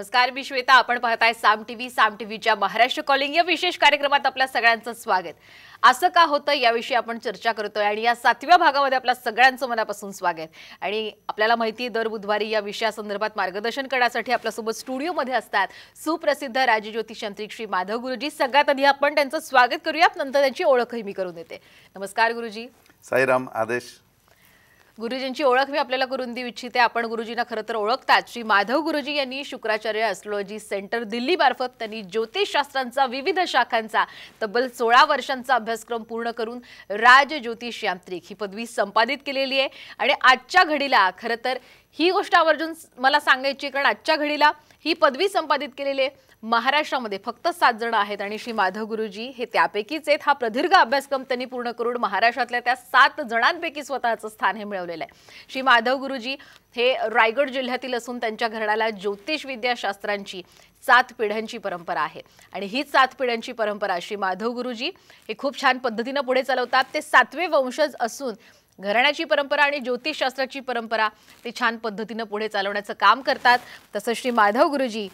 नमस्कार मी श्वेता आपण पाहताय साम टीव्ही साम टीव्हीच्या महाराष्ट्र कॉलिंग या विशेष कार्यक्रमात आपल्या सगळ्यांचं स्वागत असं का होतं याविषयी आपण चर्चा करतोय आणि या सातव्या भागामध्ये आपल्या सगळ्यांचं मनापासून स्वागत आणि आपल्याला माहिती दर बुधवारी या विषयासंदर्भात मार्गदर्शन करण्यासाठी आपल्यासोबत स्टुडिओमध्ये असतात सुप्रसिद्ध राजज्योतिष यांत्रिक श्री माधव गुरुजी सगळ्यात आधी आपण त्यांचं स्वागत करूयात नंतर त्यांची ओळखही मी करून देते नमस्कार गुरुजी साईराम आदेश गुरुजींची ओळख मी आपल्याला करून देऊ इच्छिते आपण गुरुजींना खरं तर ओळखतात श्री माधव गुरुजी यांनी शुक्राचार्य अस्ट्रोलॉजी सेंटर दिल्लीमार्फत त्यांनी ज्योतिषशास्त्रांचा विविध शाखांचा तब्बल सोळा वर्षांचा अभ्यासक्रम पूर्ण करून राज ज्योतिष यांत्रिक ही पदवी संपादित केलेली आहे आणि आजच्या घडीला खरं तर ही गोष्ट आवर्जून मला सांगायची कारण आजच्या घडीला ही पदवी संपादित केलेली आहे महाराष्ट्रामध्ये फक्त सात जण आहेत आणि श्री माधव गुरुजी हे त्यापैकीच आहेत हा प्रदीर्घ अभ्यासक्रम त्यांनी पूर्ण करून महाराष्ट्रातल्या त्या सात जणांपैकी स्वतःचं स्थान हे मिळवलेलं आहे श्री माधव गुरुजी हे रायगड जिल्ह्यातील असून त्यांच्या घराला ज्योतिष विद्याशास्त्रांची सात पिढ्यांची परंपरा आहे आणि हीच सात पिढ्यांची परंपरा श्री माधव गुरुजी हे खूप छान पद्धतीनं पुढे चालवतात ते सातवे वंशज असून घराण्याची परंपरा आणि ज्योतिषशास्त्राची परंपरा ते छान पद्धतीनं पुढे चालवण्याचं काम करतात तसं श्री माधव गुरुजी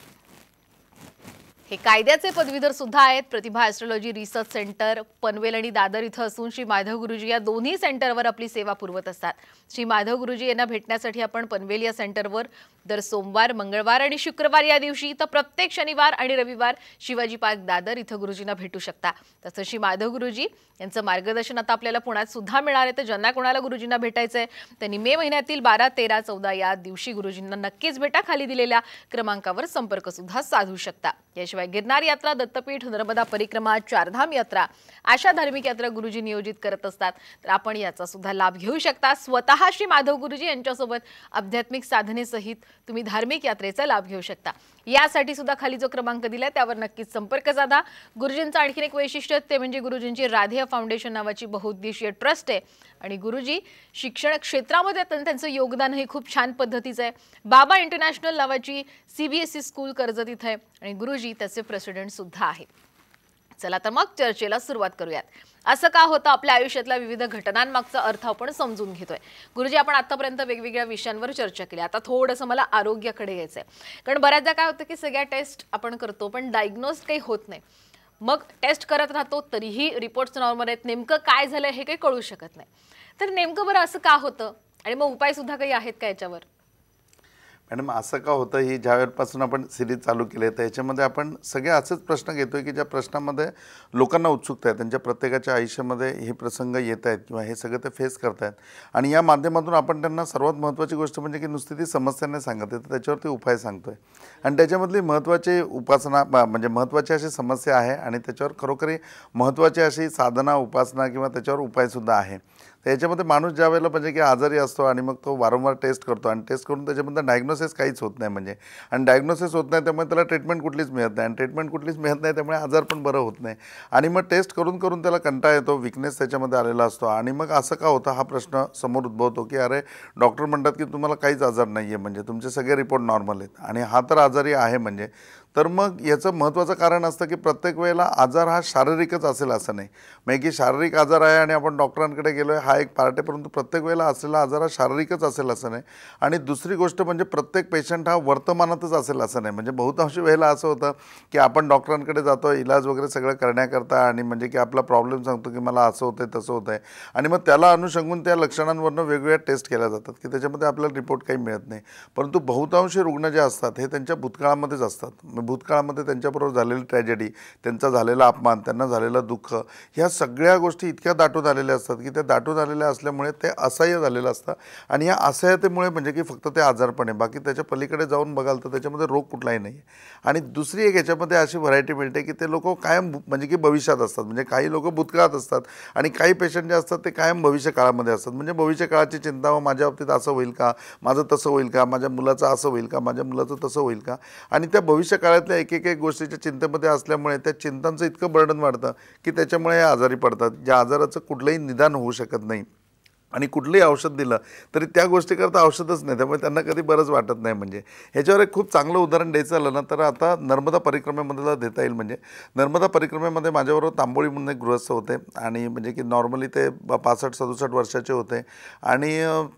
हे कायद्याचे पदवीधर सुद्धा आहेत Pratibha astrology research centre Panvel आणि दादर इथं असून श्री माधव गुरुजी या दोन्ही सेंटरवर आपली सेवा पुरवत असतात श्री माधव गुरुजी यांना भेटण्यासाठी आपण पनवेल या सेंटरवर दर सोमवार मंगळवार आणि शुक्रवार या दिवशी तर प्रत्येक शनिवार आणि रविवार शिवाजी पार्क दादर इथं गुरुजींना भेटू शकता तसं श्री माधव गुरुजी यांचं मार्गदर्शन आता आपल्याला पुण्यात सुद्धा मिळणार आहे तर ज्यांना कोणाला गुरुजींना भेटायचं आहे त्यांनी मे महिन्यातील बारा तेरा चौदा या दिवशी गुरुजींना नक्कीच भेटा खाली दिलेल्या क्रमांकावर संपर्क सुद्धा साधू शकता याशिवाय गिरनार यात्रा दत्तपीठ नर्मदा परिक्रमा चारधाम यात्रा अशा धार्मिक यात्रा गुरुजी नियोजित करत असतात तर आपण याचा सुद्धा लाभ घेऊ शकता स्वतः श्री माधव गुरुजी यांच्यासोबत आध्यात्मिक साधनेसहित तुम्ही धार्मिक यात्रेचा लाभ घेऊ शकता यासाठी सुद्धा खाली जो क्रमांक दिला त्यावर नक्कीच संपर्क साधा गुरुजींचं आणखीन एक वैशिष्ट्य ते म्हणजे गुरुजींची राधे फाउंडेशन नावाची बहुउद्देशीय ट्रस्ट आहे आणि गुरुजी शिक्षण क्षेत्रामध्ये त्यांचं योगदान हे खूप छान पद्धतीचं आहे बाबा इंटरनॅशनल नावाची सीबीएसई स्कूल कर्ज तिथं आहे आणि गुरुजी त्याचे प्रेसिडेंट सुद्धा आहेत चला तर मग चर्चेला सुरुवात करूयात असं का होतं आपल्या आयुष्यातल्या विविध घटनांमागचा अर्थ आपण समजून घेतोय गुरुजी आपण आतापर्यंत वेगवेगळ्या विषयांवर चर्चा केली आता थोडंसं मला आरोग्याकडे यायचंय कारण बऱ्याचदा काय होतं की सगळ्या टेस्ट आपण करतो पण डायग्नोज काही होत नाही मग टेस्ट करत राहतो तरीही रिपोर्ट्स नॉर्मल आहेत नेमकं काय झालं हे काही कळू शकत नाही तर नेमकं बरं असं का होतं आणि मग उपायसुद्धा काही आहेत का याच्यावर मॅडम असं का होतं ही ज्या वेळेपासून आपण सिरीज चालू केली आहे त्याच्यामध्ये आपण सगळे असेच प्रश्न घेतो की ज्या प्रश्नामध्ये लोकांना उत्सुकता आहे त्यांच्या प्रत्येकाच्या आयुष्यामध्ये हे प्रसंग येत आहेत किंवा हे सगळं ते फेस आहेत आणि या माध्यमातून आपण त्यांना सर्वात महत्त्वाची गोष्ट म्हणजे की नुसती ती समस्या नाही सांगत आहे तर त्याच्यावरती उपाय सांगतो आहे आणि त्याच्यामधली महत्त्वाची उपासना म्हणजे महत्त्वाची अशी समस्या आहे आणि त्याच्यावर खरोखरी महत्त्वाची अशी साधना उपासना किंवा त्याच्यावर उपायसुद्धा आहे त्याच्यामध्ये माणूस ज्या वेळेला म्हणजे की आजारी असतो आणि मग तो वारंवार टेस्ट करतो आणि टेस्ट करून त्याच्यामध्ये डायग्नोसिस काहीच होत नाही म्हणजे आणि डायग्नोसिस होत नाही त्यामुळे त्याला ट्रीटमेंट कुठलीच मिळत नाही आणि ट्रीटमेंट कुठलीच मिळत नाही त्यामुळे आजार पण बरं होत नाही आणि मग टेस्ट करून करून त्याला कंटाळा येतो विकनेस त्याच्यामध्ये आलेला असतो आणि मग असं का होतं हा प्रश्न समोर उद्भवतो की अरे डॉक्टर म्हणतात की तुम्हाला काहीच आजार नाही आहे म्हणजे तुमचे सगळे रिपोर्ट नॉर्मल आहेत आणि हा तर आजारी आहे म्हणजे तर मग याचं महत्त्वाचं कारण असतं की प्रत्येक वेळेला आजार हा शारीरिकच असेल असं नाही म्हणजे की शारीरिक आजार आहे आणि आपण डॉक्टरांकडे गेलो आहे हा एक पार्ट आहे परंतु प्रत्येक वेळेला असलेला आजार हा शारीरिकच असेल असं नाही आणि दुसरी गोष्ट म्हणजे प्रत्येक पेशंट हा वर्तमानातच असेल असं नाही म्हणजे बहुतांश वेळेला असं होतं की आपण डॉक्टरांकडे जातो इलाज वगैरे सगळं करण्याकरता आणि म्हणजे की आपला प्रॉब्लेम सांगतो की मला असं होतं तसं होतं आहे आणि मग त्याला अनुषंगून त्या लक्षणांवरनं वेगवेगळ्या टेस्ट केल्या जातात की त्याच्यामध्ये आपल्याला रिपोर्ट काही मिळत नाही परंतु बहुतांशी रुग्ण जे असतात हे त्यांच्या भूतकाळामध्येच असतात भूतकाळामध्ये त्यांच्याबरोबर झालेली ट्रॅजेडी त्यांचा झालेला अपमान त्यांना झालेलं दुःख ह्या सगळ्या गोष्टी इतक्या दाटून आलेल्या असतात की त्या दाटून आलेल्या असल्यामुळे ते असह्य झालेलं असतं आणि या असह्यतेमुळे म्हणजे की फक्त ते आजारपणे आहे बाकी त्याच्या पलीकडे जाऊन बघाल तर त्याच्यामध्ये रोग कुठलाही नाही आणि दुसरी एक याच्यामध्ये अशी व्हरायटी मिळते की ते लोक कायम म्हणजे की भविष्यात असतात म्हणजे काही लोक भूतकाळात असतात आणि काही पेशंट जे असतात ते कायम भविष्यकाळामध्ये असतात म्हणजे भविष्यकाळाची चिंता व माझ्या बाबतीत असं होईल का माझं तसं होईल का माझ्या मुलाचं असं होईल का माझ्या मुलाचं तसं होईल का आणि त्या भविष्यकाळ काळातल्या एक एक गोष्टीच्या चिंतेमध्ये असल्यामुळे त्या चिंतांचं इतकं बर्डन वाढतं की त्याच्यामुळे आजारी पडतात ज्या आजाराचं कुठलंही निदान होऊ शकत नाही आणि कुठलंही औषध दिलं तरी त्या गोष्टीकरता औषधच नाही त्यामुळे त्यांना कधी बरंच वाटत नाही म्हणजे ह्याच्यावर एक खूप चांगलं उदाहरण द्यायचं झालं ना तर आता नर्मदा परिक्रमेमधला देता येईल म्हणजे नर्मदा परिक्रमेमध्ये माझ्याबरोबर तांबोळी म्हणून एक गृहस्थ होते आणि म्हणजे की नॉर्मली ते पासष्ट सदुसष्ट वर्षाचे होते आणि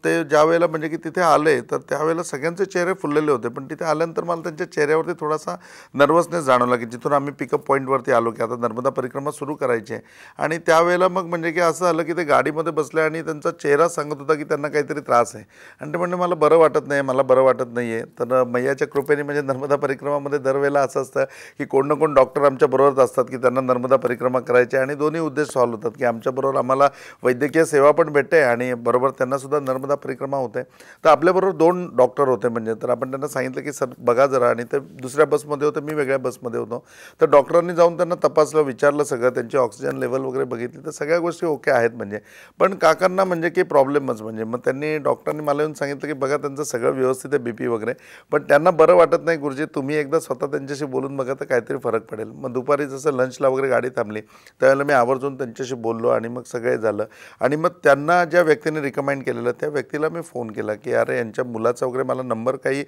ते ज्या वेळेला म्हणजे की तिथे आले तर त्यावेळेला सगळ्यांचे चेहरे फुललेले होते पण तिथे आल्यानंतर मला त्यांच्या चेहऱ्यावरती थोडासा नर्वसनेस जाणवला की जिथून आम्ही पिकअप पॉईंटवरती आलो की आता नर्मदा परिक्रमा सुरू करायची आहे आणि त्यावेळेला मग म्हणजे की असं आलं की ते गाडीमध्ये बसले आणि त्यांचा चेहरा सांगत होता की त्यांना काहीतरी त्रास आहे आणि ते म्हणजे मला बरं वाटत नाही मला बरं वाटत नाही आहे तर मैयाच्या कृपेने म्हणजे नर्मदा परिक्रमामध्ये दरवेळेला असं असतं की कोण न कोण डॉक्टर आमच्याबरोबरच असतात की त्यांना नर्मदा परिक्रमा करायची आणि दोन्ही उद्देश सॉल्व्ह होतात की आमच्याबरोबर आम्हाला वैद्यकीय सेवा पण भेटते आणि बरोबर त्यांनासुद्धा नर्मदा परिक्रमा होते तर आपल्याबरोबर दोन डॉक्टर होते म्हणजे तर आपण त्यांना सांगितलं की सर बघा जरा आणि ते दुसऱ्या बसमध्ये होते मी वेगळ्या बसमध्ये होतो तर डॉक्टरांनी जाऊन त्यांना तपासलं विचारलं सगळं त्यांची ऑक्सिजन लेवल वगैरे बघितली तर सगळ्या गोष्टी ओके आहेत म्हणजे पण काकांना म्हणजे म्हणजे काही प्रॉब्लेमच म्हणजे मग त्यांनी डॉक्टरांनी मला येऊन सांगितलं की बघा त्यांचं सगळं व्यवस्थित आहे बी पी वगैरे पण त्यांना बरं वाटत नाही गुरुजी तुम्ही एकदा स्वतः त्यांच्याशी बोलून बघा तर काहीतरी फरक पडेल मग दुपारी जसं लंचला वगैरे गाडी थांबली त्यावेळेला मी आवर्जून त्यांच्याशी बोललो आणि मग सगळे झालं आणि मग त्यांना ज्या व्यक्तीने रिकमेंड केलेलं त्या व्यक्तीला मी फोन केला की अरे यांच्या मुलाचा वगैरे मला नंबर काही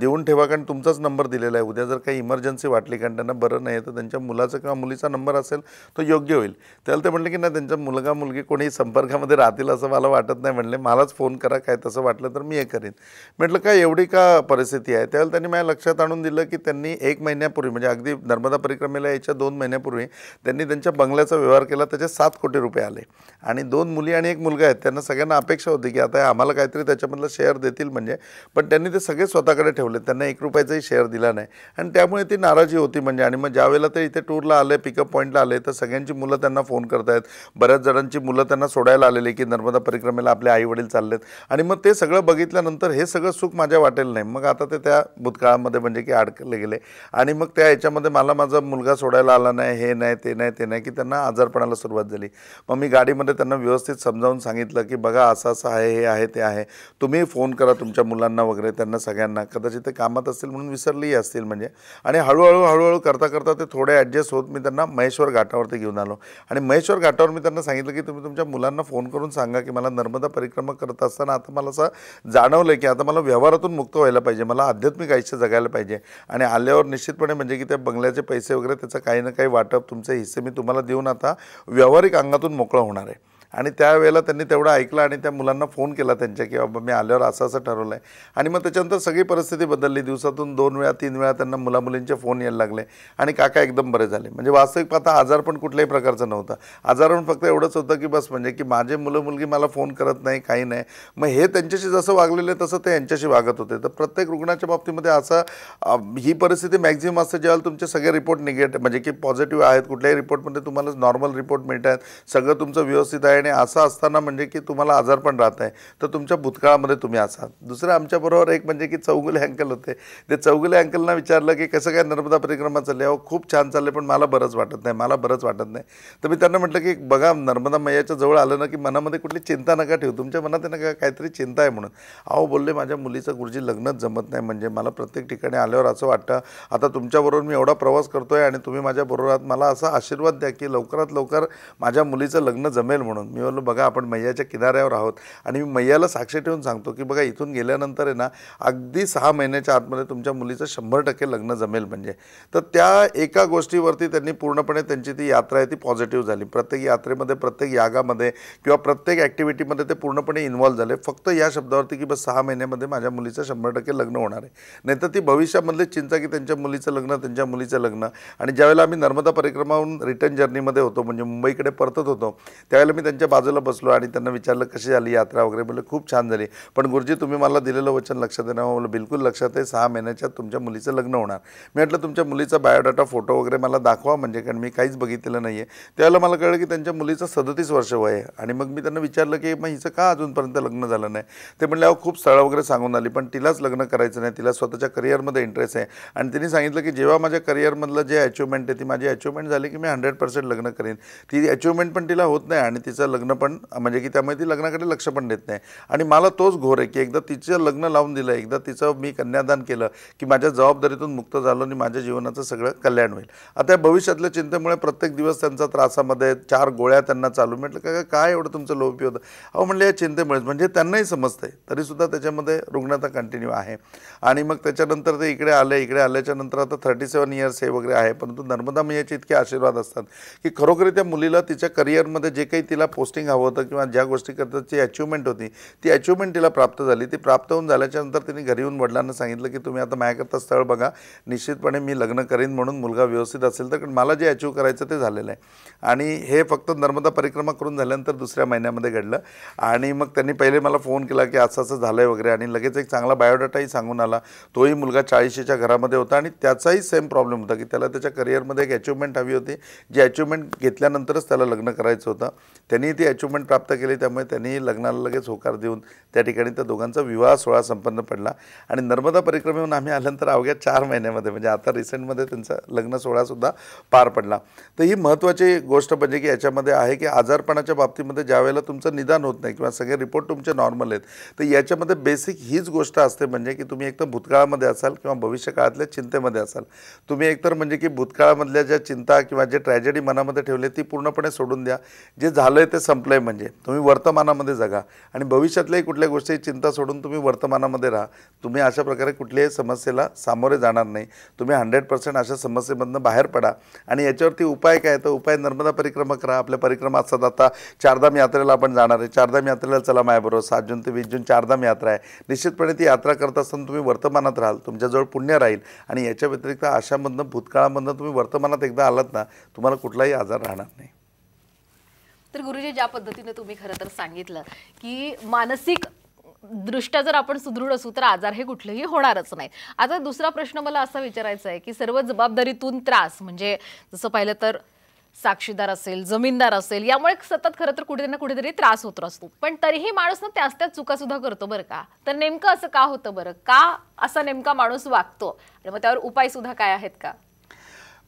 देऊन ठेवा कारण तुमचाच नंबर दिलेला आहे उद्या जर काही इमर्जन्सी वाटली कारण त्यांना बरं नाही तर त्यांच्या मुलाचा किंवा मुलीचा नंबर असेल तो योग्य होईल त्याला ते म्हटलं की नाही त्यांचा मुलगा मुलगी कोणी संपर्कामध्ये राहतील असं मला वाटत नाही म्हणले मलाच फोन करा काय तसं वाटलं तर मी हे करीन म्हटलं काय एवढी का परिस्थिती आहे त्यावेळेला त्यांनी माझ्या लक्षात आणून दिलं की त्यांनी एक महिन्यापूर्वी म्हणजे अगदी नर्मदा परिक्रमेला यायच्या दोन महिन्यापूर्वी त्यांनी त्यांच्या बंगल्याचा व्यवहार केला त्याचे सात कोटी रुपये आले आणि दोन मुली आणि एक मुलगा आहेत त्यांना सगळ्यांना अपेक्षा होती की आता आम्हाला काहीतरी त्याच्यामधलं शेअर देतील म्हणजे पण त्यांनी ते सगळे स्वतःकडे ठेवले त्यांना एक रुपयाचाही शेअर दिला नाही आणि त्यामुळे ती नाराजी होती म्हणजे आणि मग ज्यावेळेला ते इथे टूरला आले पिकअप पॉईंटला आले तर सगळ्यांची मुलं त्यांना फोन करतायत बऱ्याच जणांची मुलं त्यांना सोडायला आलेली की नर्मदा परिक्रमेला आपले आई वडील चाललेत आणि मग ते सगळं बघितल्यानंतर हे सगळं सुख माझ्या वाटेल नाही मग आता ते त्या भूतकाळामध्ये म्हणजे की अडकले गेले आणि मग त्या याच्यामध्ये मला माझा मुलगा सोडायला आला नाही हे नाही ते नाही ते नाही की त्यांना आजारपणाला सुरुवात झाली मग मी गाडीमध्ये त्यांना व्यवस्थित समजावून सांगितलं की बघा असं असं आहे हे आहे ते आहे तुम्ही फोन करा तुमच्या मुलांना वगैरे त्यांना सगळ्यांना कदाचित ते कामात असतील म्हणून विसरलेही असतील म्हणजे आणि हळूहळू हळूहळू करता करता ते थोडे ॲडजस्ट होत मी त्यांना महेश्वर घाटावरती घेऊन आलो आणि महेश्वर घाटावर मी त्यांना सांगितलं की तुम्ही तुमच्या मुलांना फोन करून सांगा की मला नर्मदा परिक्रमा करत असताना आता मला असं जाणवलं की आता मला व्यवहारातून मुक्त व्हायला पाहिजे मला आध्यात्मिक आयुष्य जगायला पाहिजे आणि आल्यावर निश्चितपणे म्हणजे की त्या बंगल्याचे पैसे वगैरे त्याचं काही ना काही वाटप तुमचे हिस्से मी तुम्हाला देऊन आता व्यावहारिक अंगातून मोकळं होणार आहे आणि त्यावेळेला त्यांनी तेवढं ऐकलं आणि त्या मुलांना फोन केला त्यांच्या की बाबा मी आल्यावर असं असं ठरवलं आहे आणि मग त्याच्यानंतर सगळी परिस्थिती बदलली दिवसातून दोन वेळा तीन वेळा त्यांना मुलामुलींचे फोन यायला लागले आणि काका एकदम बरे झाले म्हणजे वास्तविक पाहता आजार पण कुठल्याही प्रकारचा नव्हता पण फक्त एवढंच होतं की बस म्हणजे की माझे मुलं मुलगी मला फोन करत नाही काही नाही मग हे त्यांच्याशी जसं वागलेले तसं ते यांच्याशी वागत होते तर प्रत्येक रुग्णाच्या बाबतीमध्ये असं ही परिस्थिती मॅक्झिमम असते ज्यावेळेला तुमचे सगळे रिपोर्ट निगेटिव्ह म्हणजे की पॉझिटिव्ह आहेत कुठल्याही रिपोर्टमध्ये तुम्हाला नॉर्मल रिपोर्ट मिळत आहेत सगळं तुमचं व्यवस्थित आहे आणि असं असताना म्हणजे की तुम्हाला आजार पण राहत आहे तर तुमच्या भूतकाळामध्ये तुम्ही असाल दुसरं आमच्याबरोबर एक म्हणजे की चौगुले अँकल होते ते चौगुले अँकलना विचारलं की कसं काय नर्मदा परिक्रमा चालली अहो खूप छान चालले पण मला बरंच वाटत नाही मला बरंच वाटत नाही तर मी त्यांना म्हटलं की बघा नर्मदा मैयाच्या जवळ आलं ना की मनामध्ये कुठली चिंता नका ठेवू तुमच्या मनात आहे ना का काहीतरी चिंता आहे म्हणून अहो बोलले माझ्या मुलीचं गुरुजी लग्नच जमत नाही म्हणजे मला प्रत्येक ठिकाणी आल्यावर असं वाटतं आता तुमच्याबरोबर मी एवढा प्रवास करतो आहे आणि तुम्ही माझ्याबरोबर आहात मला असा आशीर्वाद द्या की लवकरात लवकर माझ्या मुलीचं लग्न जमेल म्हणून मी म्हणलो बघा आपण मैयाच्या किनाऱ्यावर आहोत आणि मी मैयाला साक्ष ठेवून सांगतो की बघा इथून गेल्यानंतर आहे ना अगदी सहा महिन्याच्या आतमध्ये तुमच्या मुलीचं शंभर टक्के लग्न जमेल म्हणजे तर त्या एका गोष्टीवरती त्यांनी पूर्णपणे त्यांची ती यात्रा आहे ती पॉझिटिव्ह झाली प्रत्येक यात्रेमध्ये प्रत्येक यागामध्ये किंवा प्रत्येक ॲक्टिव्हिटीमध्ये ते पूर्णपणे इन्व्हॉल्व झाले फक्त या शब्दावरती की बस सहा महिन्यामध्ये माझ्या मुलीचं शंभर टक्के लग्न होणार आहे नाहीतर ती भविष्यामधली चिंता की त्यांच्या मुलीचं लग्न त्यांच्या मुलीचं लग्न आणि ज्यावेळेला आम्ही नर्मदा परिक्रमाहून रिटर्न जर्नीमध्ये होतो म्हणजे मुंबईकडे परतत होतो त्यावेळेला मी त्यांच्या त्यांच्या बाजूला बसलो आणि त्यांना विचारलं कशी झाली यात्रा वगैरे बोललं खूप छान झाली पण गुरुजी तुम्ही मला दिलेलं वचन लक्षात येणार मला बिलकुल लक्षात आहे सहा महिन्याच्या तुमच्या मुलीचं लग्न होणार मी म्हटलं तुमच्या मुलीचा बायोडाटा फोटो वगैरे मला दाखवा म्हणजे कारण मी काहीच बघितलेलं नाही आहे त्यावेळेला मला कळलं की त्यांच्या मुलीचं सदतीस वर्ष वय आहे आणि मग मी त्यांना विचारलं की मग हिचं का अजूनपर्यंत लग्न झालं नाही ते म्हणले अहो खूप स्थळं वगैरे सांगून आली पण तिलाच लग्न करायचं नाही तिला स्वतःच्या करिअरमध्ये इंटरेस्ट आहे आणि तिने सांगितलं की जेव्हा माझ्या करिअरमधलं जे अचिव्हमेंट आहे ती माझी अचिव्हमेंट झाली की मी हंड्रेड पर्सेंट लग्न करेन ती अचिव्हमेंट पण तिला होत नाही आणि तिचं तिचं लग्न पण म्हणजे की त्यामुळे ती लग्नाकडे लक्ष पण देत नाही आणि मला तोच घोर आहे की एकदा तिचं लग्न लावून दिलं एकदा तिचं मी कन्यादान केलं की माझ्या जबाबदारीतून मुक्त झालो आणि माझ्या जीवनाचं सगळं कल्याण होईल आता या भविष्यातल्या चिंतेमुळे प्रत्येक दिवस त्यांचा त्रासामध्ये चार गोळ्या त्यांना चालू म्हटलं का काय एवढं तुमचं लोपी होतं अहो म्हणलं या चिंतेमुळेच म्हणजे त्यांनाही समजतंय तरीसुद्धा त्याच्यामध्ये रुग्णता कंटिन्यू आहे आणि मग त्याच्यानंतर ते इकडे आले इकडे आल्याच्या नंतर आता थर्टी सेवन इयर्स हे वगैरे आहे परंतु नर्मदा मैयाचे इतके आशीर्वाद असतात की खरोखर त्या मुलीला तिच्या करिअरमध्ये जे काही तिला पोस्टिंग हवं होतं किंवा ज्या गोष्टी करतात जी अचिव्हमेंट होती ती अचिव्हमेंट तिला प्राप्त झाली ती प्राप्त होऊन झाल्याच्यानंतर नंतर तिने घरी येऊन वडिलांना सांगितलं की तुम्ही आता माझ्याकरता स्थळ बघा निश्चितपणे मी लग्न करीन म्हणून मुलगा व्यवस्थित असेल तर मला जे अचीव करायचं ते झालेलं आहे आणि हे फक्त नर्मदा परिक्रमा करून झाल्यानंतर दुसऱ्या महिन्यामध्ये घडलं आणि मग त्यांनी पहिले मला फोन केला की असं असं झालं आहे वगैरे आणि लगेच एक चांगला बायोडाटाही सांगून आला तोही मुलगा चाळीशीच्या घरामध्ये होता आणि त्याचाही सेम प्रॉब्लेम होता की त्याला त्याच्या करिअरमध्ये एक अचिव्हमेंट हवी होती जी अचिव्हमेंट घेतल्यानंतरच त्याला लग्न करायचं होतं त्यांनी त्यांनी ती अचिव्हमेंट प्राप्त केली त्यामुळे त्यांनी लग्नाला लगेच होकार देऊन त्या ठिकाणी त्या दोघांचा विवाह सोहळा संपन्न पडला आणि नर्मदा परिक्रमेहून आम्ही आल्यानंतर अवघ्या चार महिन्यामध्ये म्हणजे आता रिसेंटमध्ये त्यांचा लग्न सोहळासुद्धा पार पडला तर ही महत्त्वाची गोष्ट म्हणजे की याच्यामध्ये आहे की आजारपणाच्या बाबतीमध्ये ज्या वेळेला तुमचं निदान होत नाही किंवा सगळे रिपोर्ट तुमचे नॉर्मल आहेत तर याच्यामध्ये बेसिक हीच गोष्ट असते म्हणजे की तुम्ही एकतर भूतकाळामध्ये असाल किंवा काळातल्या चिंतेमध्ये असाल तुम्ही एकतर म्हणजे की भूतकाळामधल्या ज्या चिंता किंवा जे ट्रॅजेडी मनामध्ये ठेवले ती पूर्णपणे सोडून द्या जे झालं आहे ते ते संपलं आहे म्हणजे तुम्ही वर्तमानामध्ये जगा आणि भविष्यातल्याही कुठल्या गोष्टी चिंता सोडून तुम्ही वर्तमानामध्ये राहा तुम्ही अशा प्रकारे कुठल्याही समस्येला सामोरे जाणार नाही तुम्ही हंड्रेड पर्सेंट अशा समस्येमधनं बाहेर पडा आणि याच्यावरती उपाय काय तर उपाय नर्मदा परिक्रमा करा आपल्या परिक्रमा असतात आता चारधाम यात्रेला आपण जाणार आहे चारधाम यात्रेला चला माझ्याबरोबर सात जून ते वीस जून चारधाम यात्रा आहे निश्चितपणे ती यात्रा करत असताना तुम्ही वर्तमानात राहाल तुमच्याजवळ पुण्य राहील आणि याच्या व्यतिरिक्त अशामधनं भूतकाळामधनं तुम्ही वर्तमानात एकदा आलात ना तुम्हाला कुठलाही आजार राहणार नाही तर गुरुजी ज्या पद्धतीने तुम्ही खरं तर सांगितलं की मानसिक दृष्ट्या जर आपण सुदृढ असू तर आजार हे कुठलेही होणारच नाही आता दुसरा प्रश्न मला असा विचारायचा आहे की सर्व जबाबदारीतून त्रास म्हणजे जसं पाहिलं तर साक्षीदार असेल जमीनदार असेल यामुळे सतत खरं तर कुठे ना कुठेतरी त्रास होत असतो पण तरीही माणूस ना त्याच त्याच चुका सुद्धा करतो बरं का तर नेमकं असं का होतं बरं का असा नेमका माणूस वागतो आणि मग त्यावर उपाय सुद्धा काय आहेत का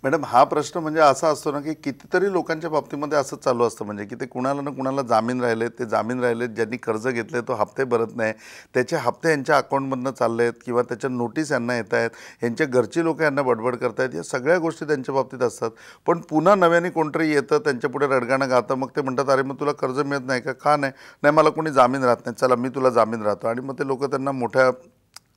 मॅडम हा प्रश्न म्हणजे असा असतो ना की कितीतरी लोकांच्या बाबतीमध्ये असं चालू असतं म्हणजे की ते कुणाला ना कुणाला जामीन राहिले ते जामीन राहिले ज्यांनी कर्ज घेतले तो हप्ते भरत नाही त्याचे हप्ते यांच्या अकाउंटमधनं चालले आहेत किंवा त्याच्या नोटीस यांना येत आहेत यांच्या घरची लोकं यांना बडबड करतायत या सगळ्या गोष्टी त्यांच्या बाबतीत असतात पण पुन्हा नव्याने कोणतरी येतं त्यांच्यापुढे रडगाणं गातं मग ते म्हणतात अरे मग तुला कर्ज मिळत नाही का का नाही नाही मला कोणी जामीन राहत नाही चला मी तुला जामीन राहतो आणि मग ते लोक त्यांना मोठ्या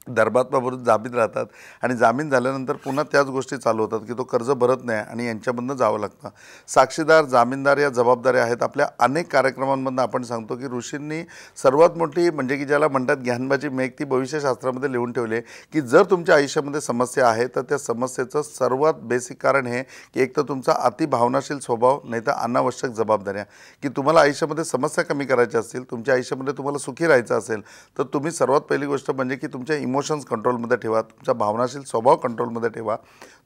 दरबातबाबत जामीन राहतात आणि जामीन झाल्यानंतर पुन्हा त्याच गोष्टी चालू होतात की तो कर्ज भरत नाही आणि यांच्यामधनं जावं लागतं साक्षीदार जामीनदार या जबाबदाऱ्या आहेत आपल्या अनेक कार्यक्रमांमधनं आपण सांगतो की ऋषींनी सर्वात मोठी म्हणजे की ज्याला म्हणतात ज्ञानबाजी मेघ ती भविष्यशास्त्रामध्ये लिहून ठेवले की जर तुमच्या आयुष्यामध्ये समस्या आहे तर त्या समस्येचं सर्वात बेसिक कारण हे की एक तर तुमचा अतिभावनाशील स्वभाव नाही तर अनावश्यक जबाबदाऱ्या की तुम्हाला आयुष्यामध्ये समस्या कमी करायच्या असतील तुमच्या आयुष्यामध्ये तुम्हाला सुखी राहायचं असेल तर तुम्ही सर्वात पहिली गोष्ट म्हणजे की तुमच्या इमोशन्स कंट्रोलमध्ये ठेवा तुमचा भावनाशील स्वभाव कंट्रोलमध्ये ठेवा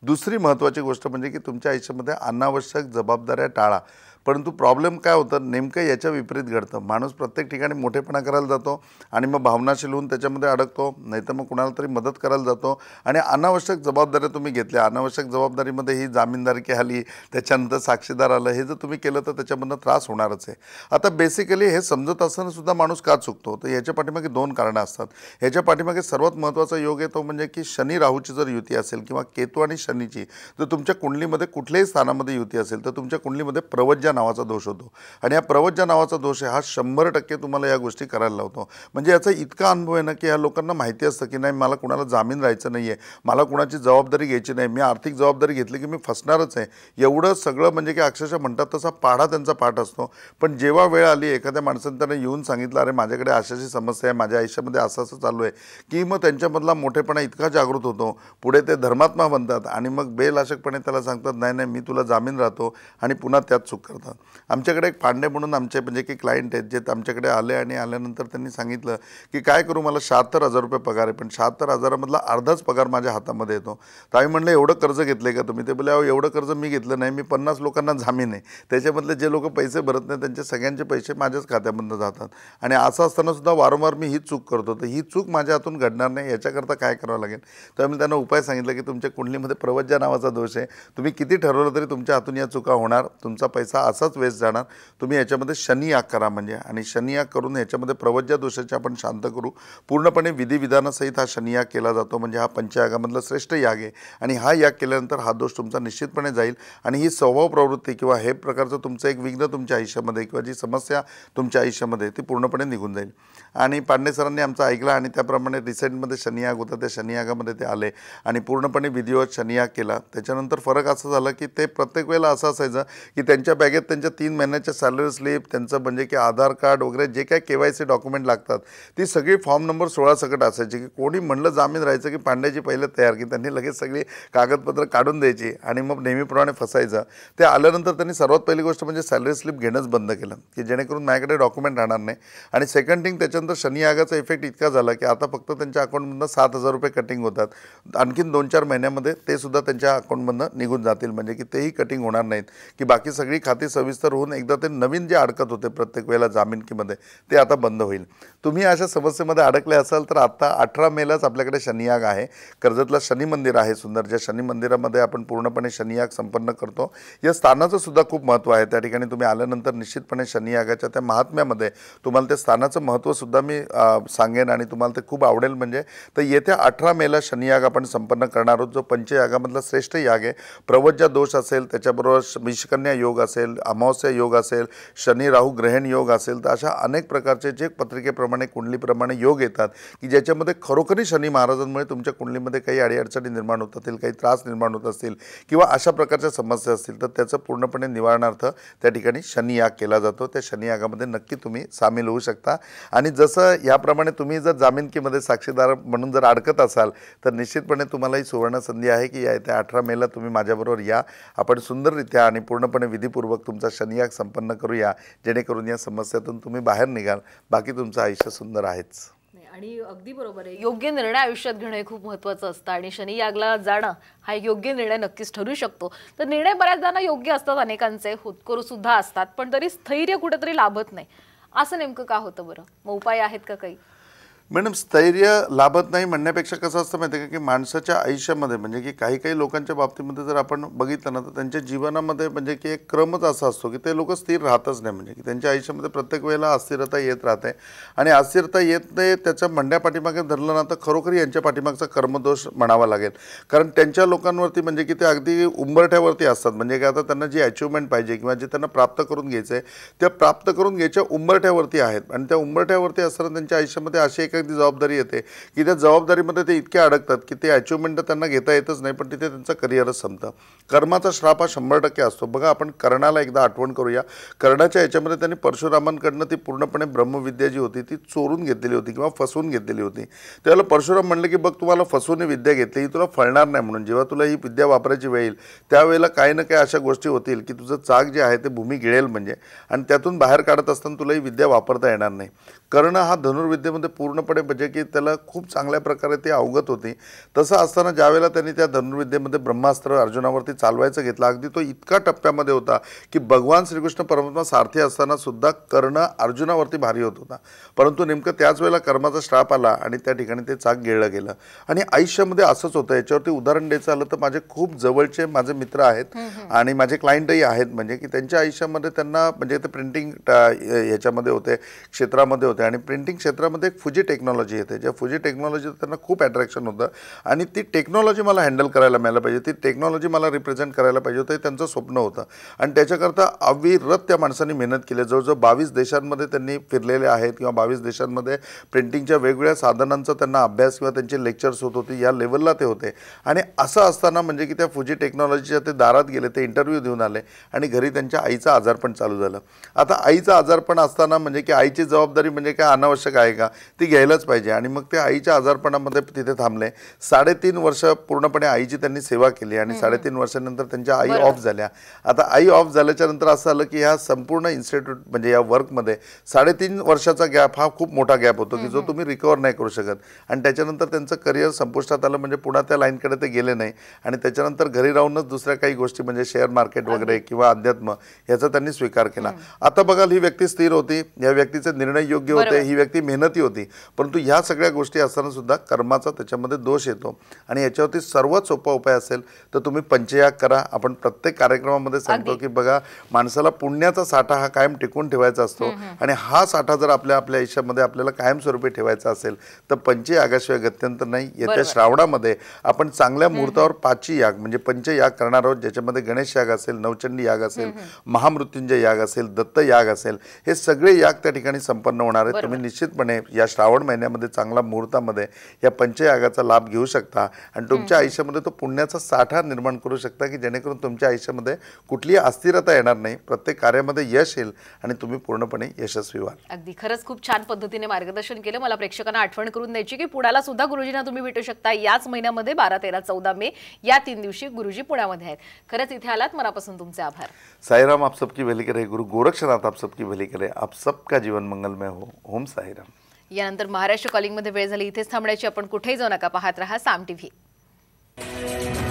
दुसरी महत्त्वाची गोष्ट म्हणजे की तुमच्या आयुष्यामध्ये अनावश्यक जबाबदाऱ्या टाळा परंतु प्रॉब्लेम काय होतं नेमकं याच्या विपरीत घडतं माणूस प्रत्येक ठिकाणी मोठेपणा करायला जातो आणि मग भावनाशील होऊन त्याच्यामध्ये अडकतो नाहीतर मग कुणाला तरी मदत करायला जातो आणि अनावश्यक जबाबदाऱ्या तुम्ही घेतल्या अनावश्यक जबाबदारीमध्ये ही जामीनदारकी आली त्याच्यानंतर साक्षीदार आलं हे जर तुम्ही केलं तर त्याच्यामधनं त्रास होणारच आहे आता बेसिकली हे समजत असताना सुद्धा माणूस का चुकतो तर याच्या पाठीमागे दोन कारणं असतात याच्या पाठीमागे सर्वात महत्त्वाचा योग येतो म्हणजे की शनी राहूची जर युती असेल किंवा केतू आणि शनीची जर तुमच्या कुंडलीमध्ये कुठल्याही स्थानामध्ये युती असेल तर तुमच्या कुंडलीमध्ये प्रवज्जन नावाचा दोष होतो आणि या प्रवज्ञा नावाचा दोष आहे हा शंभर टक्के तुम्हाला या गोष्टी करायला लावतो म्हणजे याचा इतका अनुभव आहे ना की ह्या लोकांना माहिती असतं की नाही मला कुणाला जामीन राहायचं नाही आहे मला कुणाची जबाबदारी घ्यायची नाही मी आर्थिक जबाबदारी घेतली की मी फसणारच आहे एवढं सगळं म्हणजे की अक्षरशः म्हणतात तसा पाढा त्यांचा पाठ असतो पण जेव्हा वेळ आली एखाद्या माणसाने त्यांना येऊन सांगितलं अरे माझ्याकडे अशाशी समस्या आहे माझ्या आयुष्यामध्ये असं असं चालू आहे की मग त्यांच्यामधला मोठेपणा इतका जागृत होतो पुढे ते धर्मात्मा बनतात आणि मग बेलाशकपणे त्याला सांगतात नाही नाही मी तुला जामीन राहतो आणि पुन्हा त्यात चूक करतो आमच्याकडे एक पांडे म्हणून आमचे म्हणजे की क्लायंट आहेत जे आमच्याकडे आले आणि आल्यानंतर त्यांनी सांगितलं की काय करू मला शहात्तर हजार रुपये पगार आहे पण शहात्तर हजारामधला अर्धाच पगार माझ्या हातामध्ये येतो तर आम्ही म्हणलं एवढं कर्ज घेतलं का तुम्ही ते बोले अहो एवढं कर्ज मी घेतलं नाही मी पन्नास लोकांना जामीन आहे त्याच्यामधले जे लोक पैसे भरत नाही त्यांचे सगळ्यांचे पैसे माझ्याच खात्यामधनं जातात आणि असं असतानासुद्धा वारंवार मी ही चूक करतो तर ही चूक माझ्या हातून घडणार नाही याच्याकरता काय करावं लागेल तर मी त्यांना उपाय सांगितलं की तुमच्या कुंडलीमध्ये प्रवज्या नावाचा दोष आहे तुम्ही किती ठरवलं तरी तुमच्या हातून या चुका होणार तुमचा पैसा असाच वेस्ट जाणार तुम्ही याच्यामध्ये शनियाग करा म्हणजे आणि शनियाग करून याच्यामध्ये प्रवज्या दोषाची आपण शांत करू पूर्णपणे विधिविधानासहित हा शनियाग केला जातो म्हणजे हा पंचयागामधला श्रेष्ठ याग आहे आणि हा याग केल्यानंतर हा दोष तुमचा निश्चितपणे जाईल आणि ही स्वभाव प्रवृत्ती किंवा हे प्रकारचं तुमचं एक विघ्न तुमच्या आयुष्यामध्ये किंवा जी समस्या तुमच्या आयुष्यामध्ये ती पूर्णपणे निघून जाईल आणि पांडेसरांनी सरांनी आमचा ऐकला आणि त्याप्रमाणे रिसेंटमध्ये शनियाग होता त्या शनियागामध्ये ते आले आणि पूर्णपणे विधिवत शनियाग केला त्याच्यानंतर फरक असं झाला की ते प्रत्येक वेळेला असं असायचं की त्यांच्या बॅगेत त्यांच्या तीन महिन्याच्या सॅलरी स्लिप त्यांचं म्हणजे की आधार कार्ड वगैरे जे काय के सी डॉक्युमेंट लागतात ती सगळी फॉर्म नंबर सोळा सकट असायची की कोणी म्हणलं जामीन राहायचं की पांड्याची पहिले तयार की त्यांनी लगेच सगळी कागदपत्र काढून द्यायची आणि मग नेहमीप्रमाणे फसायचं ते आल्यानंतर त्यांनी सर्वात पहिली गोष्ट म्हणजे सॅलरी स्लिप घेणंच बंद केलं की जेणेकरून माझ्याकडे डॉक्युमेंट राहणार नाही आणि सेकंड थिंग त्याच्यानंतर शनि आगाचा इफेक्ट इतका झाला की आता फक्त त्यांच्या अकाउंटमधनं सात हजार रुपये कटिंग होतात आणखीन दोन चार महिन्यामध्ये ते सुद्धा त्यांच्या अकाउंटमधनं निघून जातील म्हणजे की तेही कटिंग होणार नाहीत की बाकी सगळी खाती सविस्तर होऊन एकदा ते नवीन जे अडकत होते प्रत्येक वेळेला जामिनकीमध्ये ते आता बंद होईल तुम्ही अशा समस्येमध्ये अडकले असाल तर आत्ता अठरा मेलाच आपल्याकडे शनियाग आहे कर्जतला शनि मंदिर आहे सुंदर ज्या शनी मंदिरामध्ये आपण पूर्णपणे शनियाग संपन्न करतो या स्थानाचं सुद्धा खूप महत्त्व आहे त्या ठिकाणी तुम्ही आल्यानंतर निश्चितपणे शनियागाच्या त्या महात्म्यामध्ये तुम्हाला ते स्थानाचं महत्त्वसुद्धा मी सांगेन आणि तुम्हाला ते खूप आवडेल म्हणजे तर येत्या अठरा मेला शनियाग आपण संपन्न करणार आहोत जो पंचयागामधला श्रेष्ठ याग आहे प्रवज्जा दोष असेल त्याच्याबरोबर मिशकन्या योग असेल अमावस्या योग असेल शनी राहू ग्रहण योग असेल तर अशा अनेक प्रकारचे जे पत्रिकेप्रमाणे ज्याप्रमाणे कुंडलीप्रमाणे योग येतात की ज्याच्यामध्ये खरोखरी शनी महाराजांमुळे तुमच्या कुंडलीमध्ये काही अडीअडचणी निर्माण होत असतील काही त्रास निर्माण होत असतील किंवा अशा प्रकारच्या समस्या असतील तर त्याचं पूर्णपणे निवारणार्थ त्या ठिकाणी शनियाग केला जातो त्या शनियागामध्ये नक्की तुम्ही सामील होऊ शकता आणि जसं याप्रमाणे तुम्ही जर जामिनकीमध्ये साक्षीदार म्हणून जर अडकत असाल तर निश्चितपणे तुम्हाला ही सुवर्ण संधी आहे की या येत्या अठरा मेला तुम्ही माझ्याबरोबर या आपण सुंदररित्या आणि पूर्णपणे विधीपूर्वक तुमचा शनियाग संपन्न करूया जेणेकरून या समस्यातून तुम्ही बाहेर निघाल बाकी तुमचं आयुष्य आयुष्य सुंदर आहेच आणि अगदी बरोबर आहे योग्य निर्णय आयुष्यात घेणं हे खूप महत्वाचं असतं आणि शनि यागला जाणं हा एक योग्य निर्णय नक्कीच ठरू शकतो तर निर्णय बऱ्याचदा योग्य असतात अनेकांचे होतकरू सुद्धा असतात पण तरी स्थैर्य कुठेतरी लाभत नाही असं नेमकं का होतं बरं मग उपाय आहेत का काही मॅडम स्थैर्य लाभत नाही म्हणण्यापेक्षा कसं असतं माहिती का की माणसाच्या आयुष्यामध्ये म्हणजे की काही काही लोकांच्या बाबतीमध्ये जर आपण बघितलं ना तर त्यांच्या जीवनामध्ये म्हणजे की एक क्रमच असा असतो की ते लोक स्थिर राहतच नाही म्हणजे की त्यांच्या आयुष्यामध्ये प्रत्येक वेळेला अस्थिरता येत राहते आणि अस्थिरता येत नाही त्याच्या म्हणण्या पाठीमागे धरलं ना तर खरोखर यांच्या पाठीमागचा कर्मदोष म्हणावा लागेल कारण त्यांच्या लोकांवरती म्हणजे की ते अगदी उंबरठ्यावरती असतात म्हणजे की आता त्यांना जी अचिव्हमेंट पाहिजे किंवा जे त्यांना प्राप्त करून घ्यायचं आहे त्या प्राप्त करून घ्यायच्या उंबरठ्यावरती आहेत आणि त्या उंबरठ्यावरती असताना त्यांच्या आयुष्यामध्ये असे एक शिक्षकांची जबाबदारी येते की त्या जबाबदारीमध्ये ते इतके अडकतात की ते अचिव्हमेंट त्यांना घेता येतच नाही पण तिथे त्यांचा करिअरच संपतं कर्माचा श्राप हा शंभर टक्के असतो बघा आपण कर्णाला एकदा आठवण करूया कर्णाच्या याच्यामध्ये त्यांनी परशुरामांकडनं ती पूर्णपणे ब्रह्मविद्या जी होती ती चोरून घेतलेली होती किंवा फसवून घेतलेली होती त्याला परशुराम म्हणलं की बघ तुम्हाला फसवून ही विद्या घेतली ही तुला फळणार नाही म्हणून जेव्हा तुला ही विद्या वापरायची वेळ येईल त्यावेळेला काही ना काही अशा गोष्टी होतील की तुझं चाक जे आहे ते भूमी गिळेल म्हणजे आणि त्यातून बाहेर काढत असताना तुला ही विद्या वापरता येणार नाही कर्ण हा धनुर्विद्येमध्ये पूर्णपणे म्हणजे की त्याला खूप चांगल्या प्रकारे ते अवगत होती तसं असताना ज्यावेळेला त्यांनी त्या धनुर्विद्येमध्ये ब्रह्मास्त्र अर्जुनावरती चालवायचं घेतला अगदी तो इतका टप्प्यामध्ये होता की भगवान श्रीकृष्ण परमात्मा सारथी असताना सुद्धा कर्ण अर्जुनावरती भारी होत होता परंतु नेमकं त्याच वेळेला कर्माचा श्राप आला आणि त्या ठिकाणी ते चाक गिळलं गेलं आणि आयुष्यामध्ये असंच होतं याच्यावरती उदाहरण द्यायचं आलं तर माझे खूप जवळचे माझे मित्र आहेत आणि माझे क्लायंटही आहेत म्हणजे की त्यांच्या आयुष्यामध्ये त्यांना म्हणजे ते प्रिंटिंग याच्यामध्ये होते क्षेत्रामध्ये होते होते आणि प्रिंटिंग क्षेत्रामध्ये एक फुजी टेक्नॉलॉजी येते ज्या फुजी टेक्नॉलॉजी त्यांना खूप अट्रॅक्शन होतं आणि ती टेक्नॉलॉजी मला हँडल करायला मिळायला पाहिजे ती टेक्नॉलॉजी मला रिप्रेझेंट करायला पाहिजे होतं हे त्यांचं स्वप्न होतं आणि त्याच्याकरता अविरत त्या माणसांनी मेहनत केली जवळजवळ बावीस देशांमध्ये त्यांनी फिरलेले आहेत किंवा बावीस देशांमध्ये प्रिंटिंगच्या वेगवेगळ्या साधनांचा त्यांना अभ्यास किंवा त्यांचे लेक्चर्स होत होते या लेवलला ते होते आणि असं असताना म्हणजे की त्या फुजी टेक्नॉलॉजीच्या ते दारात गेले ते इंटरव्ह्यू देऊन आले आणि घरी त्यांच्या आईचा आजार पण चालू झालं आता आईचा आजार पण असताना म्हणजे की आईची जबाबदारी म्हणजे म्हणजे काय अनावश्यक आहे का ती घ्यायलाच पाहिजे आणि मग ते आईच्या आजारपणामध्ये तिथे थांबले साडेतीन वर्ष पूर्णपणे आईची त्यांनी सेवा केली आणि साडेतीन वर्षानंतर त्यांच्या आई ऑफ झाल्या आता आई ऑफ झाल्याच्या नंतर असं आलं की ह्या संपूर्ण इन्स्टिट्यूट म्हणजे या वर्कमध्ये साडेतीन वर्षाचा गॅप हा खूप मोठा गॅप होतो की जो तुम्ही रिकवर नाही करू शकत आणि त्याच्यानंतर त्यांचं करिअर संपुष्टात आलं म्हणजे पुन्हा त्या लाईनकडे ते गेले नाही आणि त्याच्यानंतर घरी राहूनच दुसऱ्या काही गोष्टी म्हणजे शेअर मार्केट वगैरे किंवा अध्यात्म याचा त्यांनी स्वीकार केला आता बघाल ही व्यक्ती स्थिर होती या व्यक्तीचे निर्णय योग्य होते ही व्यक्ती मेहनती होती परंतु ह्या सगळ्या गोष्टी असताना सुद्धा कर्माचा त्याच्यामध्ये दोष येतो आणि याच्यावरती सर्वात सोपा उपाय असेल तर तुम्ही पंचयाग करा आपण प्रत्येक कार्यक्रमामध्ये सांगतो की बघा माणसाला पुण्याचा साठा हा कायम टिकून ठेवायचा असतो आणि हा साठा जर आपल्या आपल्या आयुष्यामध्ये आपल्याला कायमस्वरूपी ठेवायचा असेल तर पंचयागाशिवाय गत्यंतर नाही येत्या श्रावणामध्ये आपण चांगल्या मुहूर्तावर पाची याग म्हणजे पंचयाग करणार आहोत ज्याच्यामध्ये गणेश याग असेल नवचंडी याग असेल महामृत्युंजय याग असेल दत्त याग असेल हे सगळे याग त्या ठिकाणी संपन्न होणार आहे तुम्ही निश्चितपणे या श्रावण महिन्यामध्ये चांगला मुहूर्तामध्ये या पंचयागाचा लाभ घेऊ शकता आणि तुमच्या आयुष्यामध्ये तो पुण्याचा साठा निर्माण करू शकता की जेणेकरून तुमच्या आयुष्यामध्ये कुठलीही अस्थिरता येणार नाही प्रत्येक कार्यामध्ये यश येईल आणि तुम्ही पूर्णपणे यशस्वी व्हाल अगदी खरंच खूप छान पद्धतीने मार्गदर्शन केलं मला प्रेक्षकांना आठवण करून द्यायची की पुण्याला सुद्धा गुरुजींना तुम्ही भेटू शकता याच महिन्यामध्ये बारा तेरा चौदा मे या तीन दिवशी गुरुजी पुण्यामध्ये आहेत खरंच इथे आलात मनापासून तुमचे आभार साईराम आप सबकी भली करे गुरु गोरक्षनाथ आप सबकी भली करे आप सबका जीवन मंगलमय हो होम साहिरा यानंतर महाराष्ट्र कॉलिंगमध्ये वेळ झाली इथेच थांबण्याची आपण कुठेही जाऊ नका पाहत रहा साम टीव्ही